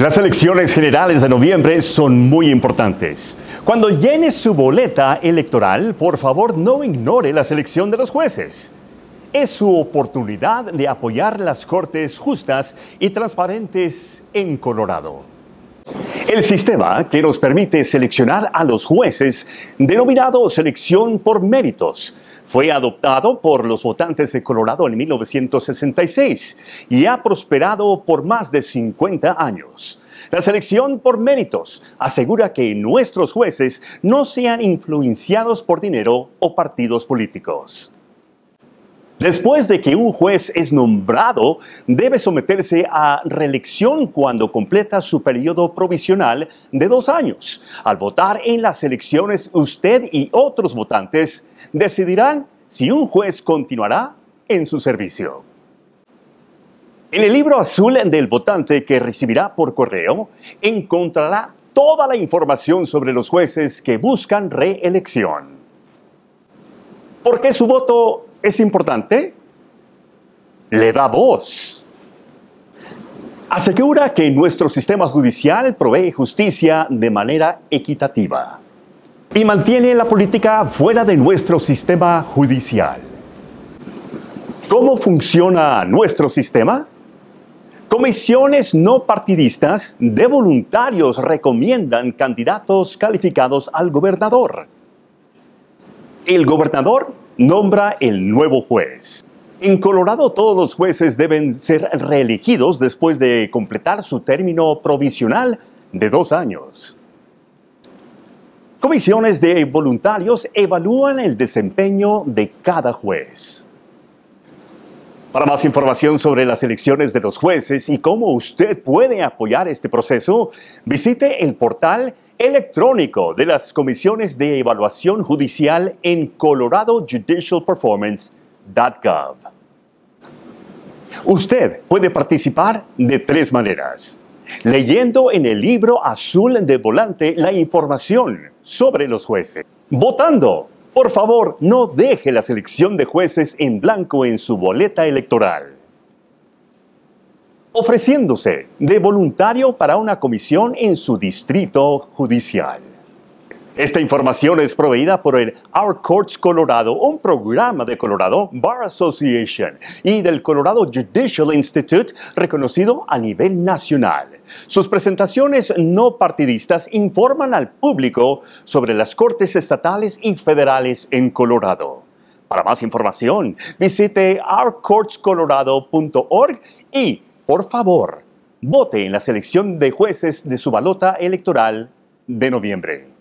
Las elecciones generales de noviembre son muy importantes. Cuando llene su boleta electoral, por favor no ignore la selección de los jueces. Es su oportunidad de apoyar las cortes justas y transparentes en Colorado. El sistema que nos permite seleccionar a los jueces, denominado selección por méritos, fue adoptado por los votantes de Colorado en 1966 y ha prosperado por más de 50 años. La selección por méritos asegura que nuestros jueces no sean influenciados por dinero o partidos políticos. Después de que un juez es nombrado, debe someterse a reelección cuando completa su periodo provisional de dos años. Al votar en las elecciones, usted y otros votantes decidirán si un juez continuará en su servicio. En el libro azul del votante que recibirá por correo, encontrará toda la información sobre los jueces que buscan reelección. ¿Por qué su voto es importante, le da voz. Asegura que nuestro sistema judicial provee justicia de manera equitativa y mantiene la política fuera de nuestro sistema judicial. ¿Cómo funciona nuestro sistema? Comisiones no partidistas de voluntarios recomiendan candidatos calificados al gobernador. El gobernador nombra el nuevo juez. En Colorado todos los jueces deben ser reelegidos después de completar su término provisional de dos años. Comisiones de voluntarios evalúan el desempeño de cada juez. Para más información sobre las elecciones de los jueces y cómo usted puede apoyar este proceso, visite el portal electrónico de las comisiones de evaluación judicial en coloradojudicialperformance.gov. Usted puede participar de tres maneras. Leyendo en el libro azul de volante la información sobre los jueces. Votando. Por favor, no deje la selección de jueces en blanco en su boleta electoral ofreciéndose de voluntario para una comisión en su distrito judicial. Esta información es proveída por el Our Courts Colorado, un programa de Colorado Bar Association y del Colorado Judicial Institute reconocido a nivel nacional. Sus presentaciones no partidistas informan al público sobre las cortes estatales y federales en Colorado. Para más información, visite ourcourtscolorado.org y por favor, vote en la selección de jueces de su balota electoral de noviembre.